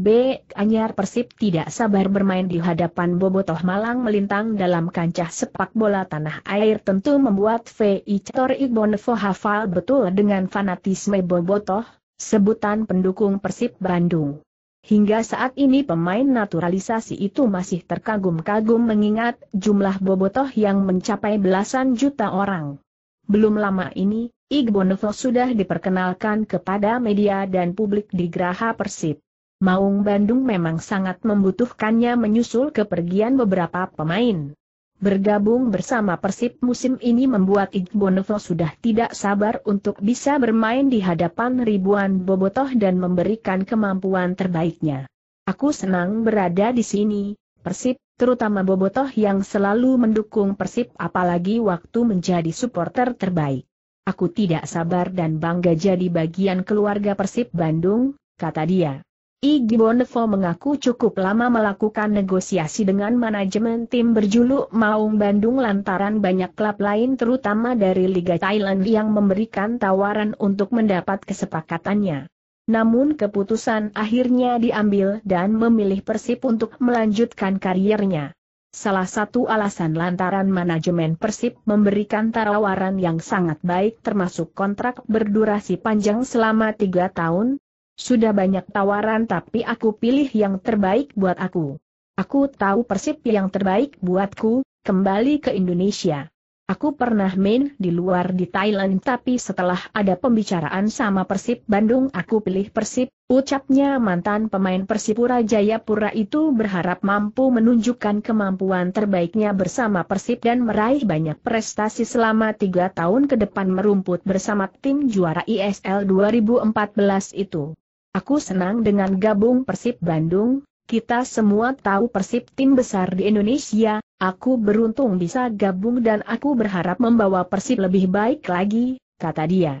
B. Anyar Persib tidak sabar bermain di hadapan Bobotoh Malang melintang dalam kancah sepak bola tanah air tentu membuat V. Cetor Igbonevo hafal betul dengan fanatisme Bobotoh, sebutan pendukung Persib Bandung. Hingga saat ini pemain naturalisasi itu masih terkagum-kagum mengingat jumlah Bobotoh yang mencapai belasan juta orang. Belum lama ini, Igbonevo sudah diperkenalkan kepada media dan publik di Graha Persib. Maung Bandung memang sangat membutuhkannya menyusul kepergian beberapa pemain. Bergabung bersama Persib musim ini membuat Igbonovo sudah tidak sabar untuk bisa bermain di hadapan ribuan bobotoh dan memberikan kemampuan terbaiknya. Aku senang berada di sini, Persib, terutama bobotoh yang selalu mendukung Persib apalagi waktu menjadi supporter terbaik. Aku tidak sabar dan bangga jadi bagian keluarga Persib Bandung, kata dia. Igbonevo mengaku cukup lama melakukan negosiasi dengan manajemen tim berjuluk Maung Bandung lantaran banyak klub lain terutama dari Liga Thailand yang memberikan tawaran untuk mendapat kesepakatannya. Namun keputusan akhirnya diambil dan memilih Persib untuk melanjutkan kariernya. Salah satu alasan lantaran manajemen Persib memberikan tawaran yang sangat baik termasuk kontrak berdurasi panjang selama tiga tahun, sudah banyak tawaran tapi aku pilih yang terbaik buat aku. Aku tahu persib yang terbaik buatku, kembali ke Indonesia. Aku pernah main di luar di Thailand tapi setelah ada pembicaraan sama Persib Bandung aku pilih Persib, ucapnya mantan pemain Persipura Jayapura itu berharap mampu menunjukkan kemampuan terbaiknya bersama Persib dan meraih banyak prestasi selama tiga tahun ke depan merumput bersama tim juara ISL 2014 itu. Aku senang dengan gabung Persib Bandung, kita semua tahu Persib tim besar di Indonesia, aku beruntung bisa gabung dan aku berharap membawa Persib lebih baik lagi, kata dia.